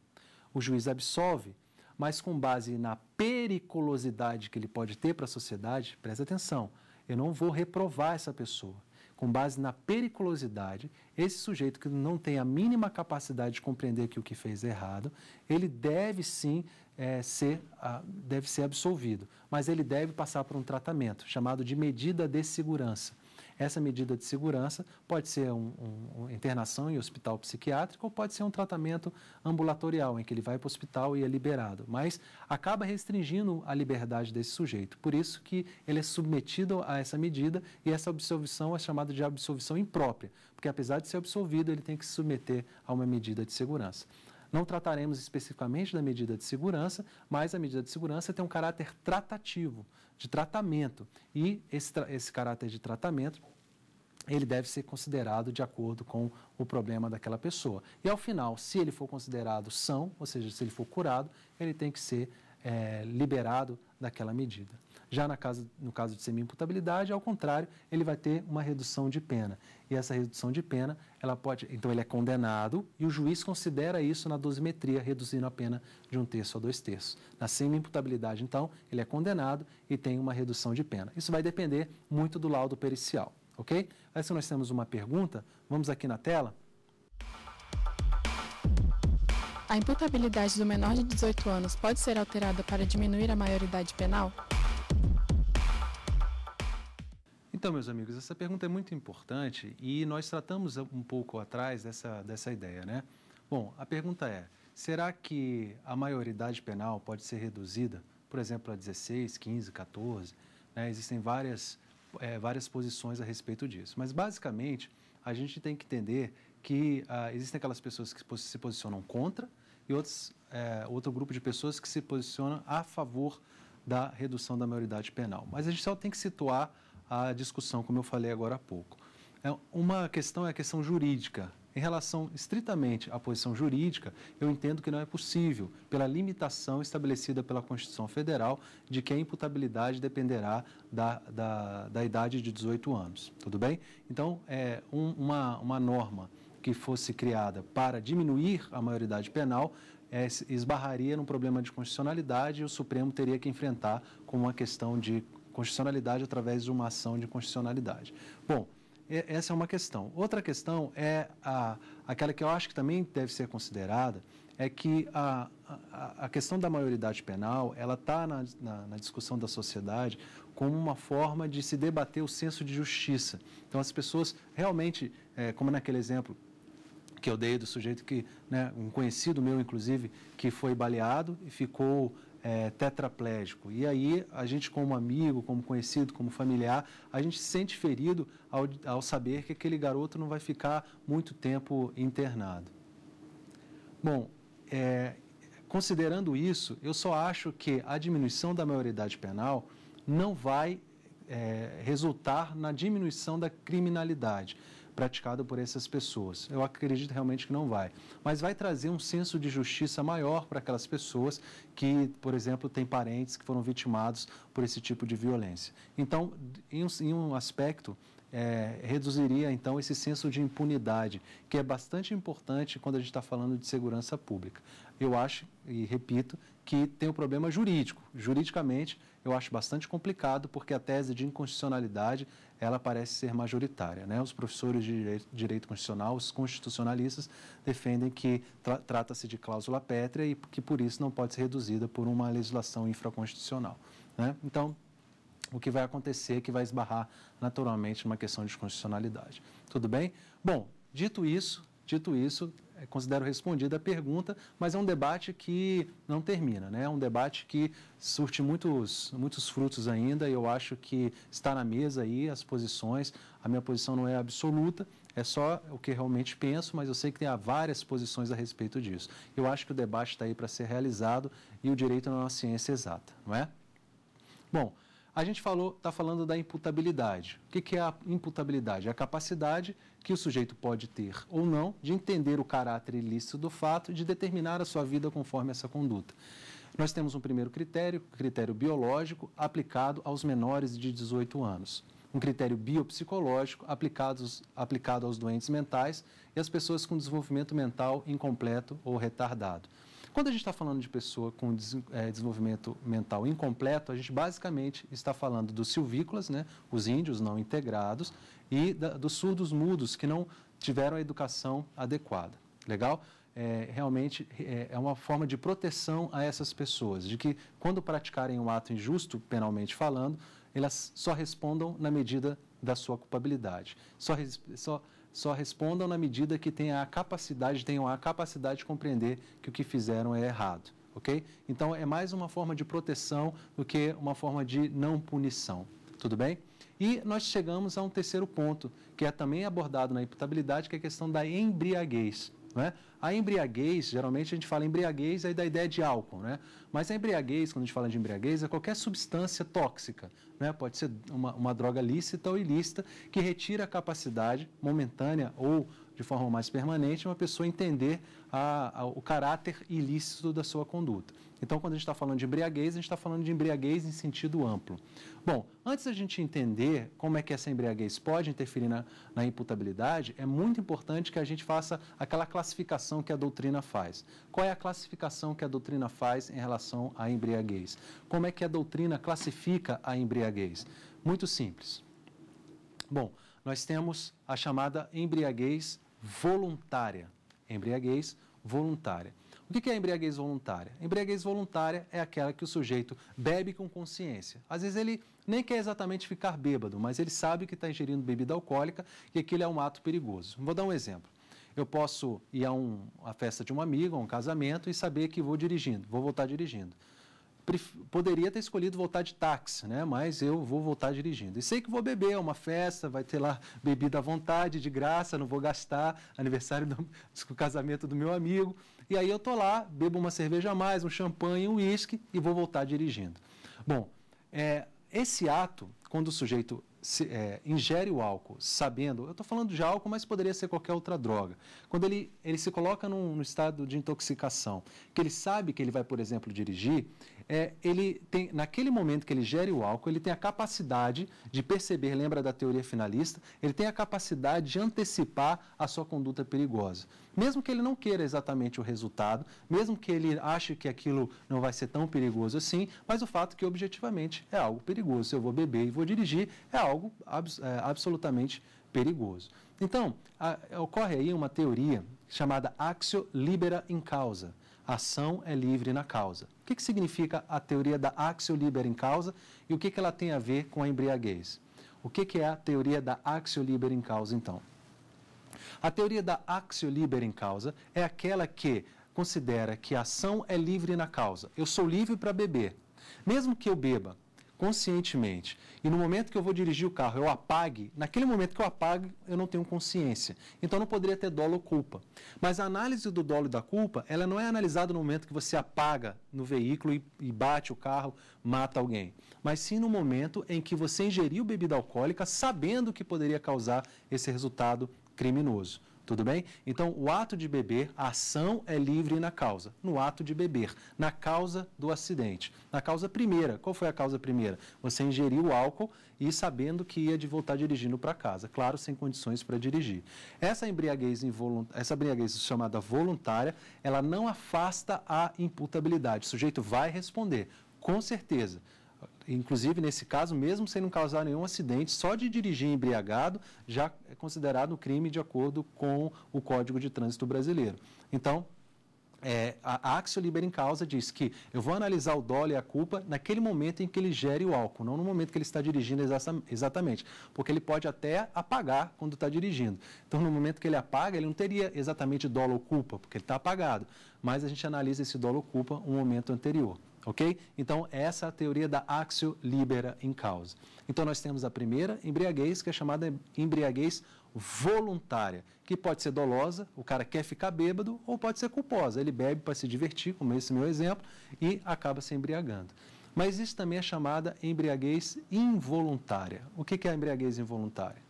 O juiz absolve, mas com base na periculosidade que ele pode ter para a sociedade, presta atenção, eu não vou reprovar essa pessoa com base na periculosidade, esse sujeito que não tem a mínima capacidade de compreender que o que fez é errado, ele deve sim é, ser, deve ser absolvido, mas ele deve passar por um tratamento chamado de medida de segurança. Essa medida de segurança pode ser um, um, uma internação em hospital psiquiátrico ou pode ser um tratamento ambulatorial, em que ele vai para o hospital e é liberado, mas acaba restringindo a liberdade desse sujeito. Por isso que ele é submetido a essa medida e essa absolvição é chamada de absolvição imprópria, porque apesar de ser absolvido, ele tem que se submeter a uma medida de segurança. Não trataremos especificamente da medida de segurança, mas a medida de segurança tem um caráter tratativo, de tratamento. E esse, esse caráter de tratamento ele deve ser considerado de acordo com o problema daquela pessoa. E ao final, se ele for considerado são, ou seja, se ele for curado, ele tem que ser é, liberado daquela medida. Já na caso, no caso de semi-imputabilidade, ao contrário, ele vai ter uma redução de pena. E essa redução de pena, ela pode, então ele é condenado e o juiz considera isso na dosimetria, reduzindo a pena de um terço a dois terços. Na semi-imputabilidade, então, ele é condenado e tem uma redução de pena. Isso vai depender muito do laudo pericial, ok? Aí se nós temos uma pergunta, vamos aqui na tela. A imputabilidade do menor de 18 anos pode ser alterada para diminuir a maioridade penal? Então, meus amigos, essa pergunta é muito importante e nós tratamos um pouco atrás dessa, dessa ideia, né? Bom, a pergunta é: será que a maioridade penal pode ser reduzida, por exemplo, a 16, 15, 14? Né? Existem várias, é, várias posições a respeito disso. Mas, basicamente, a gente tem que entender que ah, existem aquelas pessoas que se posicionam contra e outros, é, outro grupo de pessoas que se posicionam a favor da redução da maioridade penal. Mas a gente só tem que situar a discussão, como eu falei agora há pouco. É, uma questão é a questão jurídica. Em relação estritamente à posição jurídica, eu entendo que não é possível, pela limitação estabelecida pela Constituição Federal, de que a imputabilidade dependerá da, da, da idade de 18 anos. Tudo bem? Então, é um, uma, uma norma que fosse criada para diminuir a maioridade penal é, esbarraria num problema de constitucionalidade e o Supremo teria que enfrentar com uma questão de constitucionalidade através de uma ação de constitucionalidade. Bom, essa é uma questão. Outra questão é a, aquela que eu acho que também deve ser considerada, é que a, a, a questão da maioridade penal, ela está na, na, na, discussão da sociedade como uma forma de se debater o senso de justiça. Então, as pessoas realmente, é, como naquele exemplo que eu dei do sujeito que, né, um conhecido meu, inclusive, que foi baleado e ficou é, tetraplégico. E aí, a gente, como amigo, como conhecido, como familiar, a gente se sente ferido ao, ao saber que aquele garoto não vai ficar muito tempo internado. Bom, é, considerando isso, eu só acho que a diminuição da maioridade penal não vai é, resultar na diminuição da criminalidade praticado por essas pessoas. Eu acredito realmente que não vai. Mas vai trazer um senso de justiça maior para aquelas pessoas que, por exemplo, têm parentes que foram vitimados por esse tipo de violência. Então, em um, em um aspecto, é, reduziria então esse senso de impunidade, que é bastante importante quando a gente está falando de segurança pública. Eu acho, e repito, que tem o um problema jurídico. Juridicamente, eu acho bastante complicado, porque a tese de inconstitucionalidade ela parece ser majoritária. Né? Os professores de direito, constitucional, os constitucionalistas, defendem que tra trata-se de cláusula pétrea e que, por isso, não pode ser reduzida por uma legislação infraconstitucional. Né? Então, o que vai acontecer é que vai esbarrar naturalmente numa questão de constitucionalidade. Tudo bem? Bom, dito isso, dito isso, é, considero respondida a pergunta, mas é um debate que não termina, né? É um debate que surte muitos, muitos frutos ainda e eu acho que está na mesa aí as posições. A minha posição não é absoluta, é só o que realmente penso, mas eu sei que há várias posições a respeito disso. Eu acho que o debate está aí para ser realizado e o direito não é uma ciência exata, não é? Bom, a gente falou, está falando da imputabilidade. O que, que é a imputabilidade? É a capacidade que o sujeito pode ter ou não de entender o caráter ilícito do fato e de determinar a sua vida conforme essa conduta. Nós temos um primeiro critério, critério biológico, aplicado aos menores de 18 anos. Um critério biopsicológico aplicados, aplicado aos doentes mentais e às pessoas com desenvolvimento mental incompleto ou retardado. Quando a gente está falando de pessoa com eh, desenvolvimento mental incompleto, a gente basicamente está falando dos silvícolas, né, os índios não integrados, e da, dos surdos mudos que não tiveram a educação adequada. Legal? É, realmente é, é, uma forma de proteção a essas pessoas, de que quando praticarem um ato injusto, penalmente falando, elas só respondam na medida da sua culpabilidade, só, só, só respondam na medida que tenham a capacidade, tenham a capacidade de compreender que o que fizeram é errado, ok? Então é mais uma forma de proteção do que uma forma de não punição, tudo bem? E nós chegamos a um terceiro ponto, que é também abordado na imputabilidade, que é a questão da embriaguez. Né? A embriaguez, geralmente a gente fala embriaguez aí da ideia de álcool, né? mas a embriaguez, quando a gente fala de embriaguez, é qualquer substância tóxica. Né? Pode ser uma, uma droga lícita ou ilícita que retira a capacidade momentânea ou de forma mais permanente, uma pessoa entender a, a, o caráter ilícito da sua conduta. Então, quando a gente está falando de embriaguez, a gente está falando de embriaguez em sentido amplo. Bom, antes da gente entender como é que essa embriaguez pode interferir na, na imputabilidade, é muito importante que a gente faça aquela classificação que a doutrina faz. Qual é a classificação que a doutrina faz em relação à embriaguez? Como é que a doutrina classifica a embriaguez? Muito simples. Bom, nós temos a chamada embriaguez voluntária. Embriaguez voluntária. O que é embriaguez voluntária? Embriaguez voluntária é aquela que o sujeito bebe com consciência. Às vezes ele nem quer exatamente ficar bêbado, mas ele sabe que está ingerindo bebida alcoólica e aquilo é um ato perigoso. Vou dar um exemplo. Eu posso ir a, um, a festa de um amigo, a um casamento e saber que vou dirigindo, vou voltar dirigindo poderia ter escolhido voltar de táxi, né? Mas eu vou voltar dirigindo. E sei que vou beber, é uma festa, vai ter lá bebida à vontade, de graça, não vou gastar, aniversário do casamento do meu amigo. E aí eu tô lá, bebo uma cerveja a mais, um champanhe, um uísque e vou voltar dirigindo. Bom, é, esse ato, quando o sujeito se, é, ingere o álcool sabendo, eu estou falando de álcool, mas poderia ser qualquer outra droga. Quando ele, ele se coloca num, num estado de intoxicação, que ele sabe que ele vai, por exemplo, dirigir, é, ele tem, naquele momento que ele ingere o álcool, ele tem a capacidade de perceber, lembra da teoria finalista, ele tem a capacidade de antecipar a sua conduta perigosa mesmo que ele não queira exatamente o resultado, mesmo que ele ache que aquilo não vai ser tão perigoso assim, mas o fato é que objetivamente é algo perigoso. Se eu vou beber e vou dirigir, é algo abs é, absolutamente perigoso. Então, a, ocorre aí uma teoria chamada axio libera in causa. Ação é livre na causa. O que, que significa a teoria da axio libera in causa e o que, que ela tem a ver com a embriaguez? O que, que é a teoria da axio libera in causa, então? A teoria da axio liber in causa é aquela que considera que a ação é livre na causa. Eu sou livre para beber. Mesmo que eu beba conscientemente e no momento que eu vou dirigir o carro eu apague, naquele momento que eu apague, eu não tenho consciência. Então não poderia ter dolo ou culpa. Mas a análise do dolo e da culpa, ela não é analisada no momento que você apaga no veículo e, e bate o carro, mata alguém. Mas sim no momento em que você ingeriu bebida alcoólica sabendo que poderia causar esse resultado criminoso. Tudo bem? Então, o ato de beber, a ação é livre na causa. No ato de beber, na causa do acidente. Na causa primeira, qual foi a causa primeira? Você ingeriu álcool e sabendo que ia de voltar dirigindo para casa, claro, sem condições para dirigir. Essa embriaguez, involunt... Essa embriaguez chamada voluntária, ela não afasta a imputabilidade. O sujeito vai responder, com certeza inclusive nesse caso, mesmo sem não causar nenhum acidente, só de dirigir embriagado já é considerado crime de acordo com o Código de Trânsito Brasileiro. Então, é, a Axio Liber em causa diz que eu vou analisar o dólar e a culpa naquele momento em que ele gere o álcool, não no momento que ele está dirigindo exatamente, porque ele pode até apagar quando está dirigindo. Então, no momento que ele apaga, ele não teria exatamente dólar ou culpa, porque ele está apagado, mas a gente analisa esse dólar ou culpa um momento anterior. Ok? Então, essa é a teoria da axio libera in causa. Então, nós temos a primeira embriaguez, que é chamada embriaguez voluntária, que pode ser dolosa, o cara quer ficar bêbado, ou pode ser culposa. Ele bebe para se divertir, como esse meu exemplo, e acaba se embriagando. Mas isso também é chamada embriaguez involuntária. O que é a embriaguez involuntária?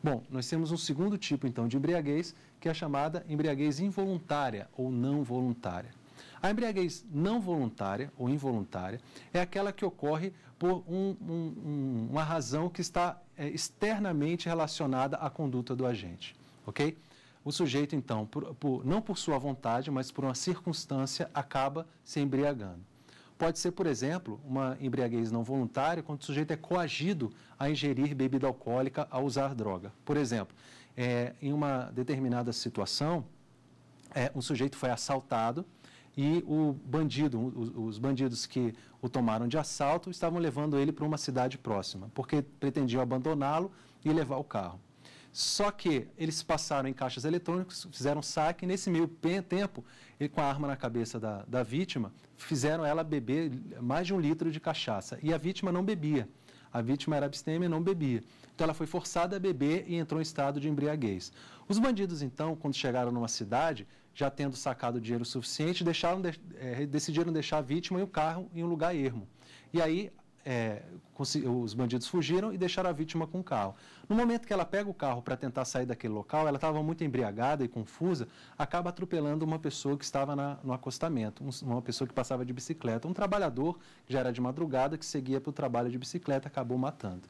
Bom, nós temos um segundo tipo, então, de embriaguez, que é a chamada embriaguez involuntária ou não voluntária. A embriaguez não voluntária ou involuntária é aquela que ocorre por um, um, uma razão que está é, externamente relacionada à conduta do agente, ok? O sujeito, então, por, por, não por sua vontade, mas por uma circunstância, acaba se embriagando. Pode ser, por exemplo, uma embriaguez não voluntária, quando o sujeito é coagido a ingerir bebida alcoólica, a usar droga. Por exemplo, é, em uma determinada situação, é, um sujeito foi assaltado, e o bandido, os bandidos que o tomaram de assalto estavam levando ele para uma cidade próxima, porque pretendiam abandoná-lo e levar o carro. Só que eles passaram em caixas eletrônicas, fizeram saque, e nesse meio tempo, ele, com a arma na cabeça da, da vítima, fizeram ela beber mais de um litro de cachaça. E a vítima não bebia. A vítima era abstêmia e não bebia. Então ela foi forçada a beber e entrou em estado de embriaguez. Os bandidos, então, quando chegaram numa cidade, já tendo sacado dinheiro suficiente, deixaram, de, é, decidiram deixar a vítima e o carro em um lugar ermo. E aí é, os bandidos fugiram e deixaram a vítima com o carro. No momento que ela pega o carro para tentar sair daquele local, ela estava muito embriagada e confusa, acaba atropelando uma pessoa que estava na, no acostamento, uma pessoa que passava de bicicleta. Um trabalhador, que já era de madrugada, que seguia para o trabalho de bicicleta, acabou matando.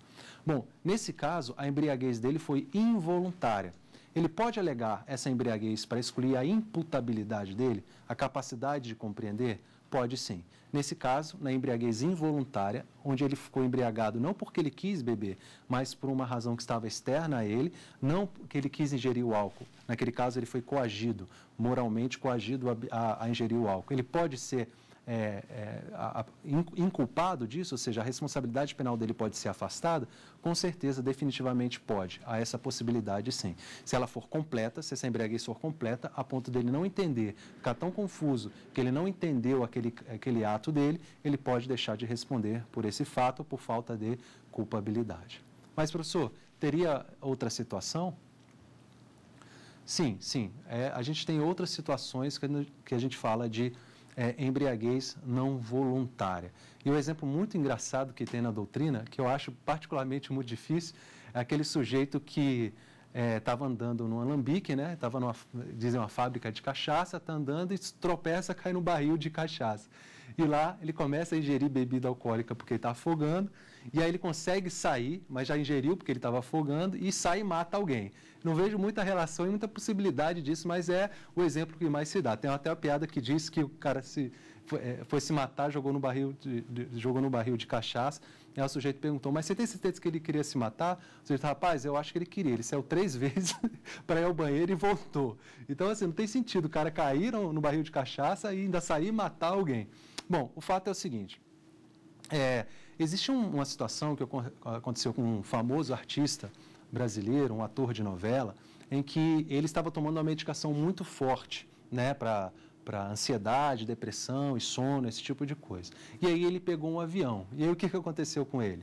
Bom, nesse caso, a embriaguez dele foi involuntária ele pode alegar essa embriaguez para excluir a imputabilidade dele, a capacidade de compreender? Pode sim. Nesse caso, na embriaguez involuntária, onde ele ficou embriagado não porque ele quis beber, mas por uma razão que estava externa a ele, não que ele quis ingerir o álcool. Naquele caso, ele foi coagido, moralmente coagido a, a, a ingerir o álcool. Ele pode ser é, é, a, inculpado disso, ou seja, a responsabilidade penal dele pode ser afastada, com certeza, definitivamente pode. Há essa possibilidade, sim. Se ela for completa, se essa embriaguez for completa, a ponto dele não entender, ficar tão confuso que ele não entendeu aquele, aquele ato dele, ele pode deixar de responder por esse fato ou por falta de culpabilidade. Mas, professor, teria outra situação? Sim, sim. É, a gente tem outras situações que, que a gente fala de é, embriaguez não voluntária. E um exemplo muito engraçado que tem na doutrina, que eu acho particularmente muito difícil, é aquele sujeito que estava é, andando num alambique, né? Tava numa, dizem, uma fábrica de cachaça, está andando e tropeça, cai no barril de cachaça e lá ele começa a ingerir bebida alcoólica porque ele está afogando, e aí ele consegue sair, mas já ingeriu porque ele estava afogando, e sai e mata alguém. Não vejo muita relação e muita possibilidade disso, mas é o exemplo que mais se dá. Tem até uma piada que diz que o cara se, foi, é, foi se matar, jogou no, barril de, de, jogou no barril de cachaça, e aí o sujeito perguntou, mas você tem certeza que ele queria se matar? O sujeito, rapaz, eu acho que ele queria. Ele saiu três vezes para ir ao banheiro e voltou. Então, assim, não tem sentido o cara cair no, no barril de cachaça e ainda sair e matar alguém. Bom, o fato é o seguinte. É, existe um, uma situação que aconteceu com um famoso artista brasileiro, um ator de novela, em que ele estava tomando uma medicação muito forte né, para para ansiedade, depressão e sono, esse tipo de coisa. E aí ele pegou um avião. E aí o que, que aconteceu com ele?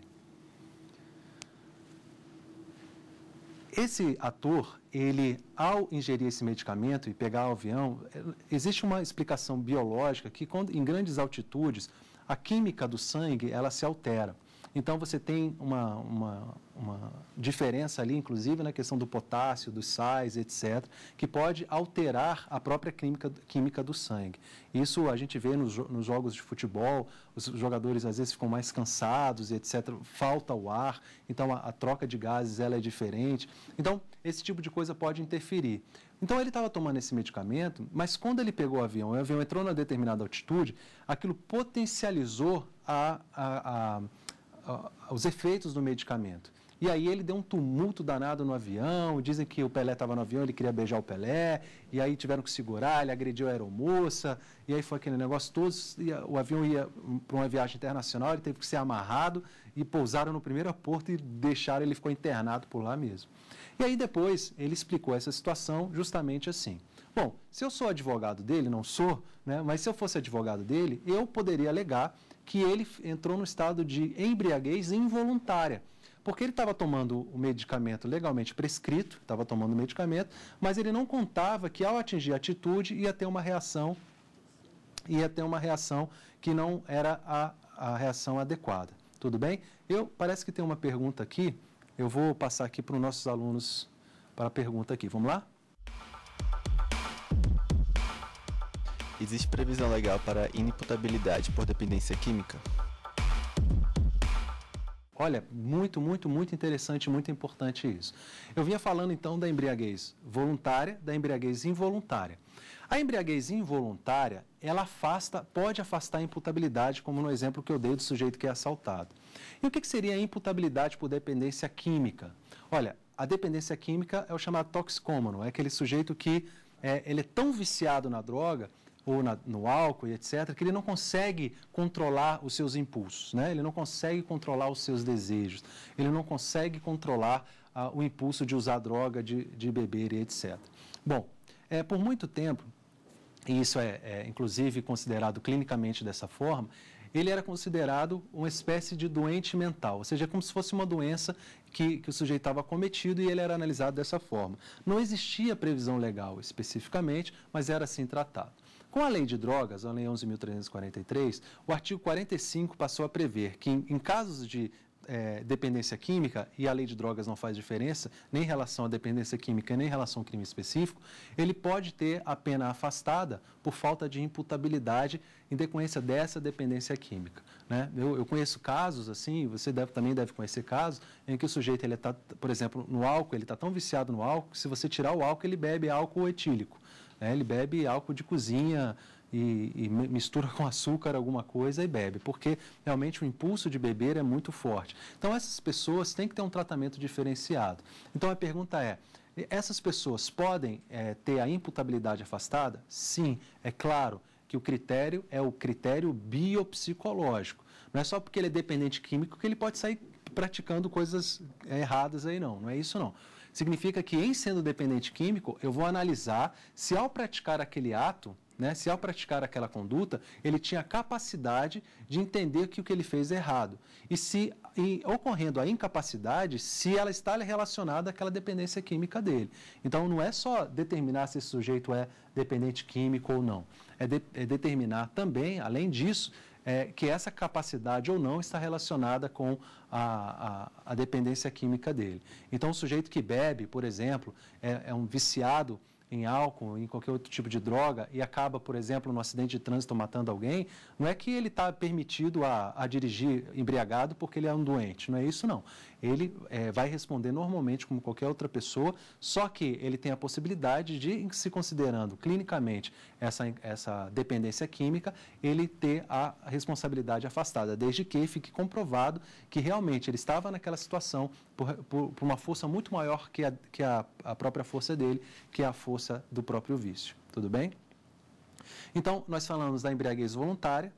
Esse ator, ele, ao ingerir esse medicamento e pegar o avião, eh, existe uma explicação biológica que, quando, em grandes altitudes, a química do sangue ela se altera. Então você tem uma, uma, uma, diferença ali, inclusive na questão do potássio, dos sais, etc., que pode alterar a própria química, química do sangue. Isso a gente vê nos, nos jogos de futebol, os jogadores às vezes ficam mais cansados, etc., falta o ar, então a, a troca de gases ela é diferente. Então, esse tipo de coisa pode interferir. Então ele estava tomando esse medicamento, mas quando ele pegou o avião, o avião entrou na determinada altitude, aquilo potencializou a, a, a os efeitos do medicamento. E aí ele deu um tumulto danado no avião, dizem que o Pelé estava no avião, ele queria beijar o Pelé, e aí tiveram que segurar, ele agrediu a aeromoça, e aí foi aquele negócio, todos, o avião ia para uma viagem internacional, ele teve que ser amarrado, e pousaram no primeiro aeroporto e deixaram, ele ficou internado por lá mesmo. E aí depois ele explicou essa situação justamente assim. Bom, se eu sou advogado dele, não sou, né, mas se eu fosse advogado dele, eu poderia alegar que ele entrou no estado de embriaguez involuntária. Porque ele estava tomando o medicamento legalmente prescrito, estava tomando o medicamento, mas ele não contava que ao atingir a atitude ia ter uma reação, ia ter uma reação que não era a, a reação adequada. Tudo bem? Eu parece que tem uma pergunta aqui. Eu vou passar aqui para os nossos alunos para a pergunta aqui. Vamos lá? Existe previsão legal para inimputabilidade por dependência química? Olha, muito, muito, muito interessante, muito importante isso. Eu vinha falando então da embriaguez voluntária, da embriaguez involuntária. A embriaguez involuntária, ela afasta, pode afastar a imputabilidade, como no exemplo que eu dei do sujeito que é assaltado. E o que, que seria a imputabilidade por dependência química? Olha, a dependência química é o chamado toxicômano, é aquele sujeito que é, ele é tão viciado na droga ou na, no álcool etc., que ele não consegue controlar os seus impulsos, né? ele não consegue controlar os seus desejos, ele não consegue controlar ah, o impulso de usar droga, de, de beber e etc. Bom, é, por muito tempo, e isso é, é inclusive considerado clinicamente dessa forma, ele era considerado uma espécie de doente mental, ou seja, é como se fosse uma doença que, que o sujeito estava cometido e ele era analisado dessa forma. Não existia previsão legal especificamente, mas era assim tratado. Com a lei de drogas, a lei 11.343, o artigo 45 passou a prever que, em, casos de é, dependência química, e a lei de drogas não faz diferença, nem em relação à dependência química, nem em relação ao crime específico, ele pode ter a pena afastada por falta de imputabilidade em decorrência dessa dependência química. Né? Eu, eu conheço casos assim, você deve, também deve conhecer casos, em que o sujeito, ele tá, por exemplo, no álcool, ele está tão viciado no álcool, que se você tirar o álcool, ele bebe álcool etílico. Né? Ele bebe álcool de cozinha e, e, mistura com açúcar alguma coisa e bebe, porque realmente o impulso de beber é muito forte. Então, essas pessoas têm que ter um tratamento diferenciado. Então, a pergunta é. Essas pessoas podem é, ter a imputabilidade afastada? Sim, é claro que o critério é o critério biopsicológico. Não é só porque ele é dependente químico que ele pode sair praticando coisas é, erradas aí, não. Não é isso, não significa que, em sendo dependente químico, eu vou analisar se, ao praticar aquele ato, né, se ao praticar aquela conduta, ele tinha capacidade de entender que o que ele fez é errado. E se e, ocorrendo a incapacidade, se ela está relacionada àquela dependência química dele. Então, não é só determinar se esse sujeito é dependente químico ou não. É, de, é determinar também, além disso, é, que essa capacidade ou não está relacionada com a, a, a, dependência química dele. Então, o sujeito que bebe, por exemplo, é, é um viciado em álcool, em qualquer outro tipo de droga e acaba, por exemplo, num acidente de trânsito matando alguém, não é que ele está permitido a, a, dirigir embriagado porque ele é um doente, não é isso não ele é, vai responder normalmente como qualquer outra pessoa, só que ele tem a possibilidade de, se considerando clinicamente essa, essa dependência química, ele ter a responsabilidade afastada, desde que fique comprovado que realmente ele estava naquela situação por, por, por uma força muito maior que, a, que a, a própria força dele, que é a força do próprio vício. Tudo bem? Então, nós falamos da embriaguez voluntária,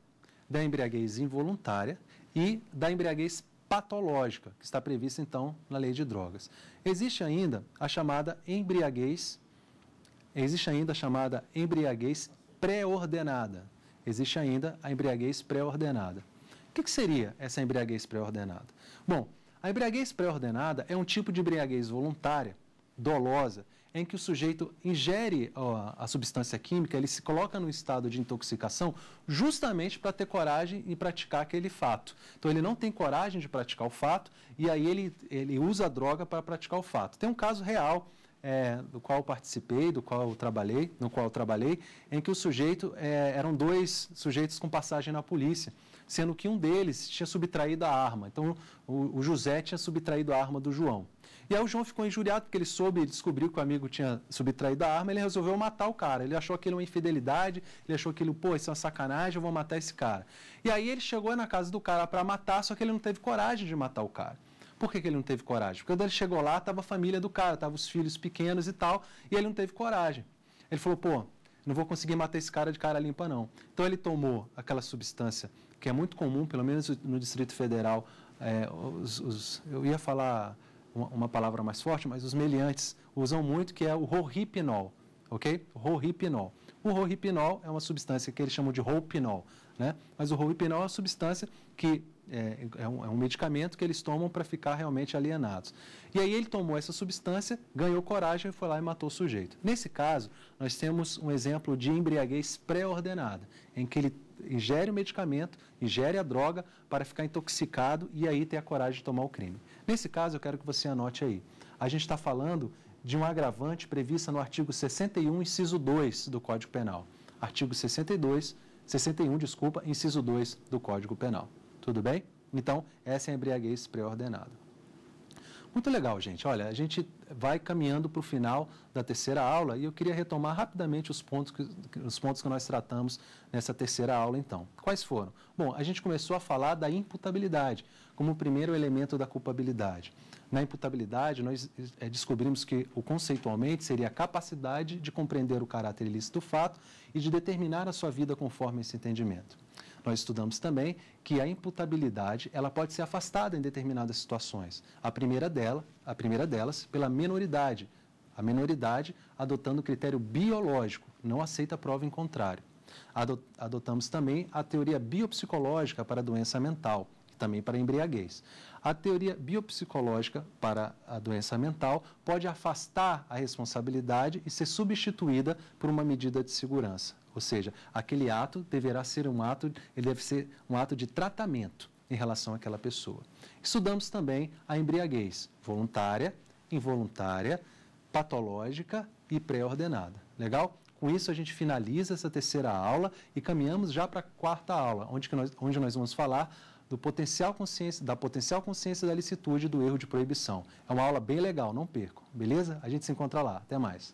da embriaguez involuntária e da embriaguez patológica, que está prevista então na lei de drogas. Existe ainda a chamada embriaguez, existe ainda a chamada embriaguez pré-ordenada. Existe ainda a embriaguez pré-ordenada. O que, que seria essa embriaguez pré-ordenada? Bom, a embriaguez pré-ordenada é um tipo de embriaguez voluntária, dolosa, em que o sujeito ingere ó, a substância química, ele se coloca num estado de intoxicação justamente para ter coragem em praticar aquele fato. Então, ele não tem coragem de praticar o fato e aí ele, ele usa a droga para praticar o fato. Tem um caso real é, do qual participei, do qual trabalhei, no qual trabalhei, em que o sujeito é, eram dois sujeitos com passagem na polícia, sendo que um deles tinha subtraído a arma. Então, o, o José tinha subtraído a arma do João. E aí o João ficou injuriado porque ele soube, descobriu que o amigo tinha subtraído a arma, ele resolveu matar o cara. Ele achou aquilo uma infidelidade, ele achou aquilo, pô, isso é uma sacanagem, eu vou matar esse cara. E aí ele chegou na casa do cara para matar, só que ele não teve coragem de matar o cara. Por que, que, ele não teve coragem? Porque quando ele chegou lá, estava a família do cara, estavam os filhos pequenos e tal, e ele não teve coragem. Ele falou, pô, não vou conseguir matar esse cara de cara limpa, não. Então ele tomou aquela substância que é muito comum, pelo menos no Distrito Federal, é, os, os, eu ia falar uma, uma palavra mais forte, mas os meliantes usam muito, que é o rohipnol, ok? Rohipnol. O rohipnol é uma substância que eles chamam de roupinol, né? Mas o rohipnol é uma substância que é, é, um, é um, medicamento que eles tomam para ficar realmente alienados. E aí ele tomou essa substância, ganhou coragem e foi lá e matou o sujeito. Nesse caso, nós temos um exemplo de embriaguez pré-ordenada, em que ele ingere o medicamento, ingere a droga para ficar intoxicado e aí ter a coragem de tomar o crime. Nesse caso, eu quero que você anote aí. A gente está falando de um agravante prevista no artigo 61, inciso 2 do Código Penal. Artigo 62, 61, desculpa, inciso 2 do Código Penal. Tudo bem? Então, essa é a embriaguez pré-ordenada. Muito legal, gente. Olha, a gente vai caminhando para o final da terceira aula e eu queria retomar rapidamente os pontos, que, os pontos que nós tratamos nessa terceira aula, então. Quais foram? Bom, a gente começou a falar da imputabilidade como o primeiro elemento da culpabilidade. Na imputabilidade, nós é, descobrimos que o conceitualmente seria a capacidade de compreender o caráter ilícito do fato e de determinar a sua vida conforme esse entendimento. Nós estudamos também que a imputabilidade ela pode ser afastada em determinadas situações. A primeira, dela, a primeira delas, pela minoridade. A minoridade adotando o critério biológico, não aceita prova em contrário. Adotamos também a teoria biopsicológica para a doença mental e também para a embriaguez. A teoria biopsicológica para a doença mental pode afastar a responsabilidade e ser substituída por uma medida de segurança. Ou seja, aquele ato deverá ser um ato, ele deve ser um ato de tratamento em relação àquela pessoa. Estudamos também a embriaguez voluntária, involuntária, patológica e pré-ordenada. Legal? Com isso, a gente finaliza essa terceira aula e caminhamos já para a quarta aula, onde, que nós, onde nós vamos falar do potencial consciência, da potencial consciência da licitude do erro de proibição. É uma aula bem legal, não perco, beleza? A gente se encontra lá. Até mais.